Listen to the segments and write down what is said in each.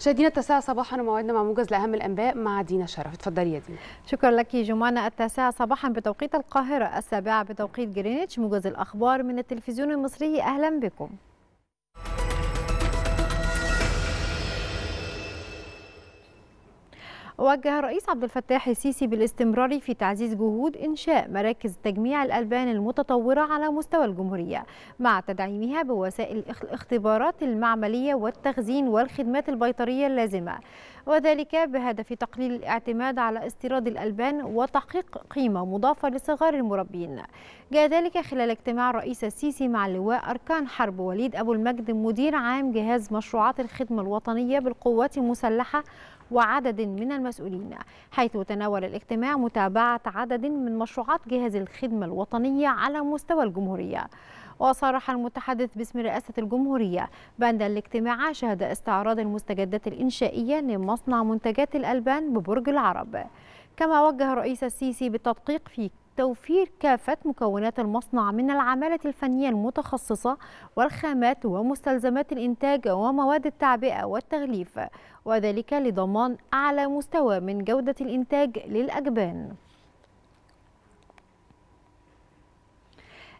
مشاهدينا التاسعة صباحا وموعدنا مع موجز لأهم الأنباء مع دينا شرف اتفضلي يا دينا شكرا لك جمعنا التاسعة صباحا بتوقيت القاهرة السابعة بتوقيت جرينتش موجز الأخبار من التلفزيون المصري أهلا بكم وجه الرئيس عبد الفتاح السيسي بالاستمرار في تعزيز جهود إنشاء مراكز تجميع الألبان المتطورة على مستوى الجمهورية مع تدعيمها بوسائل الاختبارات المعملية والتخزين والخدمات البيطرية اللازمة وذلك بهدف تقليل الاعتماد على استيراد الألبان وتحقيق قيمة مضافة لصغار المربين جاء ذلك خلال اجتماع الرئيس السيسي مع اللواء أركان حرب وليد أبو المجد مدير عام جهاز مشروعات الخدمة الوطنية بالقوات المسلحة وعدد من المسؤولين حيث تناول الاجتماع متابعة عدد من مشروعات جهاز الخدمة الوطنية على مستوى الجمهورية وصرح المتحدث باسم رئاسة الجمهورية بأن الاجتماع شهد استعراض المستجدات الإنشائية لمصنع منتجات الألبان ببرج العرب كما وجه الرئيس السيسي بالتدقيق في توفير كافة مكونات المصنع من العمالة الفنية المتخصصة والخامات ومستلزمات الإنتاج ومواد التعبئة والتغليف وذلك لضمان أعلى مستوى من جودة الإنتاج للأجبان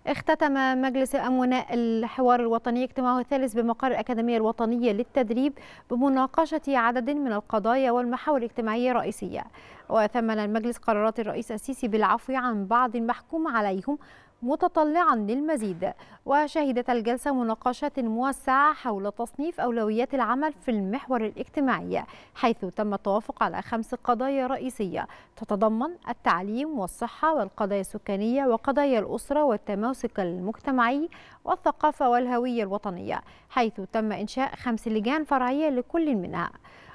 اختتم مجلس أموناء الحوار الوطني اجتماعه الثالث بمقر الأكاديمية الوطنية للتدريب بمناقشة عدد من القضايا والمحاور الاجتماعية الرئيسية وثمن المجلس قرارات الرئيس السيسي بالعفو عن بعض المحكوم عليهم متطلعا للمزيد وشهدت الجلسة مناقشات موسعة حول تصنيف أولويات العمل في المحور الاجتماعي حيث تم التوافق على خمس قضايا رئيسية تتضمن التعليم والصحة والقضايا السكانية وقضايا الأسرة والتماسك المجتمعي والثقافة والهوية الوطنية حيث تم إنشاء خمس لجان فرعية لكل منها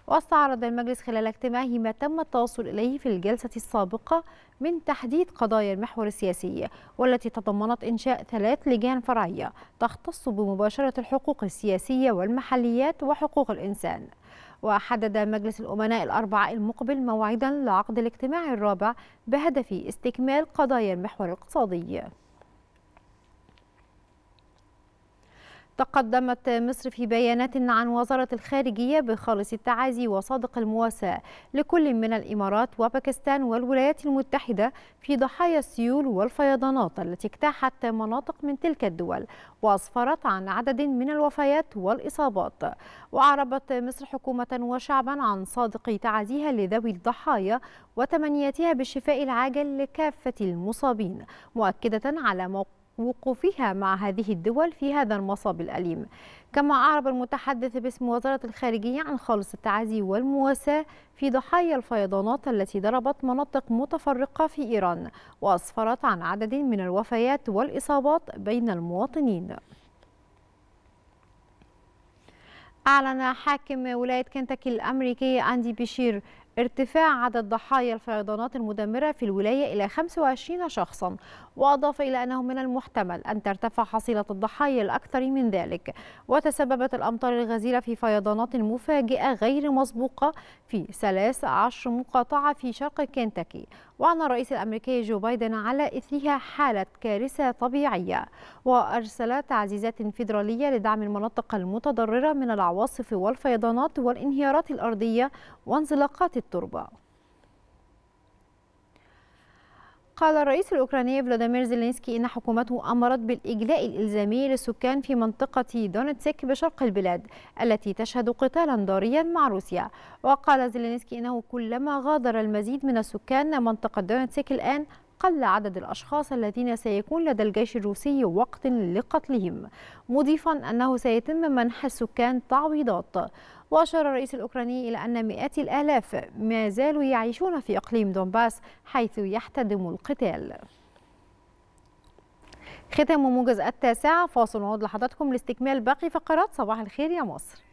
واستعرض المجلس خلال اجتماعه ما تم التوصل إليه في الجلسة السابقة من تحديد قضايا المحور السياسي والتي تضمنت إنشاء ثلاث لجان فرعية تختص بمباشرة الحقوق السياسية والمحليات وحقوق الإنسان وحدد مجلس الأمناء الأربعاء المقبل موعدا لعقد الاجتماع الرابع بهدف استكمال قضايا المحور الاقتصادي تقدمت مصر في بيانات عن وزارة الخارجية بخالص التعازي وصادق المواساة لكل من الإمارات وباكستان والولايات المتحدة في ضحايا السيول والفيضانات التي اجتاحت مناطق من تلك الدول وأسفرت عن عدد من الوفيات والإصابات وأعربت مصر حكومة وشعبا عن صادق تعازيها لذوي الضحايا وتمنياتها بالشفاء العاجل لكافة المصابين مؤكدة على موقف وقوفها مع هذه الدول في هذا المصاب الأليم كما أعرب المتحدث باسم وزارة الخارجية عن خالص التعازي والمواساة في ضحايا الفيضانات التي ضربت مناطق متفرقة في إيران وأسفرت عن عدد من الوفيات والإصابات بين المواطنين أعلن حاكم ولاية كنتاكي الأمريكية أندي بشير ارتفاع عدد ضحايا الفيضانات المدمرة في الولاية إلى 25 شخصا وأضاف إلى أنه من المحتمل أن ترتفع حصيلة الضحايا الأكثر من ذلك وتسببت الأمطار الغزيرة في فيضانات مفاجئة غير مسبوقة في 13 مقاطعة في شرق كنتاكي وعن الرئيس الأمريكي جو بايدن على إثرها حالة كارثة طبيعية وأرسل تعزيزات فيدرالية لدعم المناطق المتضررة من العواصف والفيضانات والانهيارات الأرضية وانزلاقات التربة قال الرئيس الأوكراني فلاديمير زيلينسكي إن حكومته أمرت بالإجلاء الإلزامي للسكان في منطقة دونتسك بشرق البلاد التي تشهد قتالا ضاريا مع روسيا وقال زيلينسكي إنه كلما غادر المزيد من السكان منطقة دونتسك الآن قل عدد الأشخاص الذين سيكون لدى الجيش الروسي وقت لقتلهم مضيفا أنه سيتم منح السكان تعويضات وأشار الرئيس الأوكراني إلى أن مئات الآلاف ما زالوا يعيشون في إقليم دونباس حيث يحتدم القتال ختام موجز التاسعة فاصل ونعود لحضراتكم لاستكمال باقي فقرات صباح الخير يا مصر